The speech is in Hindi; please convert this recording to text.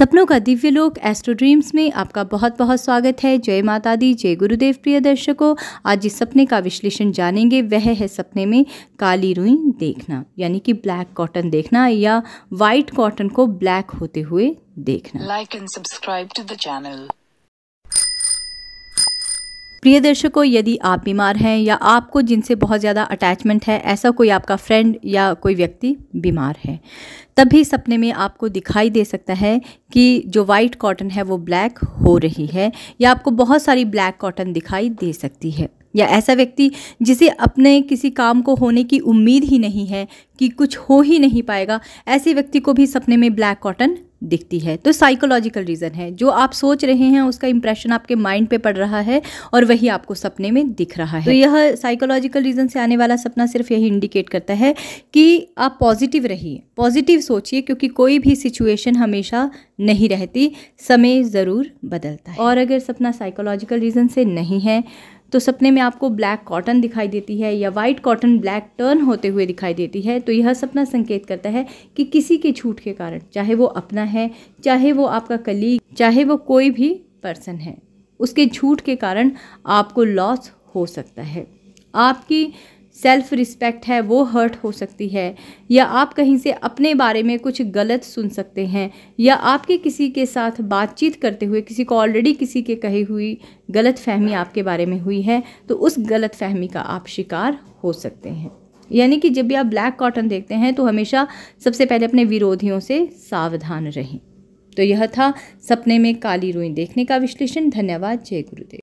सपनों का दिव्य लोक एस्ट्रो ड्रीम्स में आपका बहुत बहुत स्वागत है जय माता दी जय गुरुदेव प्रिय दर्शकों आज जिस सपने का विश्लेषण जानेंगे वह है सपने में काली रुई देखना यानी कि ब्लैक कॉटन देखना या वाइट कॉटन को ब्लैक होते हुए देखना like and subscribe to the channel प्रिय दर्शकों यदि आप बीमार हैं या आपको जिनसे बहुत ज़्यादा अटैचमेंट है ऐसा कोई आपका फ्रेंड या कोई व्यक्ति बीमार है तभी सपने में आपको दिखाई दे सकता है कि जो वाइट कॉटन है वो ब्लैक हो रही है या आपको बहुत सारी ब्लैक कॉटन दिखाई दे सकती है या ऐसा व्यक्ति जिसे अपने किसी काम को होने की उम्मीद ही नहीं है कि कुछ हो ही नहीं पाएगा ऐसे व्यक्ति को भी सपने में ब्लैक कॉटन दिखती है तो साइकोलॉजिकल रीज़न है जो आप सोच रहे हैं उसका इंप्रेशन आपके माइंड पे पड़ रहा है और वही आपको सपने में दिख रहा है तो यह साइकोलॉजिकल रीज़न से आने वाला सपना सिर्फ यही इंडिकेट करता है कि आप पॉजिटिव रहिए पॉजिटिव सोचिए क्योंकि कोई भी सिचुएशन हमेशा नहीं रहती समय ज़रूर बदलता है और अगर सपना साइकोलॉजिकल रीज़न से नहीं है तो सपने में आपको ब्लैक कॉटन दिखाई देती है या वाइट कॉटन ब्लैक टर्न होते हुए दिखाई देती है तो यह सपना संकेत करता है कि किसी के छूट के कारण चाहे वो अपना है चाहे वो आपका कलीग चाहे वो कोई भी पर्सन है उसके झूठ के कारण आपको लॉस हो सकता है आपकी सेल्फ रिस्पेक्ट है वो हर्ट हो सकती है या आप कहीं से अपने बारे में कुछ गलत सुन सकते हैं या आपके किसी के साथ बातचीत करते हुए किसी को ऑलरेडी किसी के कही हुई गलत फहमी आपके बारे में हुई है तो उस गलत फहमी का आप शिकार हो सकते हैं यानी कि जब भी आप ब्लैक कॉटन देखते हैं तो हमेशा सबसे पहले अपने विरोधियों से सावधान रहें तो यह था सपने में काली रुई देखने का विश्लेषण धन्यवाद जय गुरुदेव